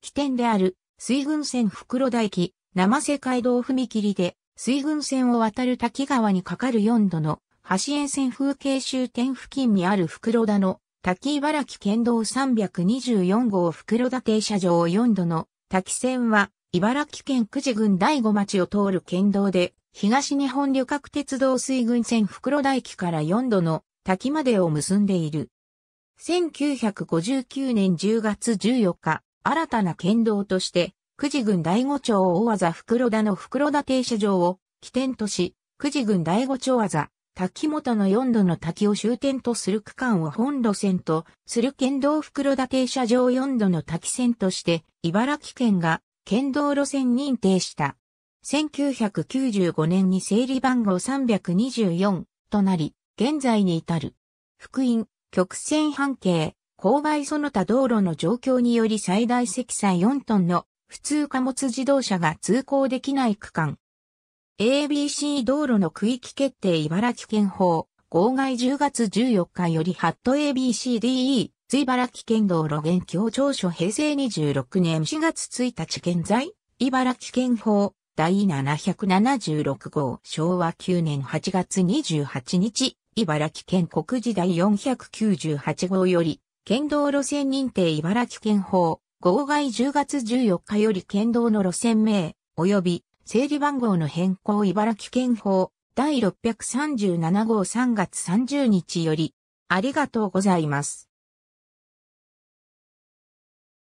起点である水軍線袋田駅、生瀬街道踏切で水軍線を渡る滝川に架かる4度の橋沿線風景終点付近にある袋田の滝茨城県道324号袋田停車場4度の滝線は茨城県久慈郡第五町を通る県道で東日本旅客鉄道水軍線袋田駅から4度の滝までを結んでいる。1959年10月14日、新たな県道として、久慈郡第五町大技袋田の袋田停車場を起点とし、久慈郡第五町技、滝本の四度の滝を終点とする区間を本路線とする県道袋田停車場四度の滝線として、茨城県が県道路線認定した。1995年に整理番号324となり、現在に至る。福音、曲線半径、勾配その他道路の状況により最大積載4トンの普通貨物自動車が通行できない区間。ABC 道路の区域決定茨城県法、号外10月14日よりハット ABCDE、茨城県道路現況調書平成26年4月1日現在、茨城県法、第776号昭和9年8月28日、茨城県国時第498号より、県道路線認定茨城県法、号外10月14日より県道の路線名、及び整理番号の変更茨城県法、第637号3月30日より、ありがとうございます。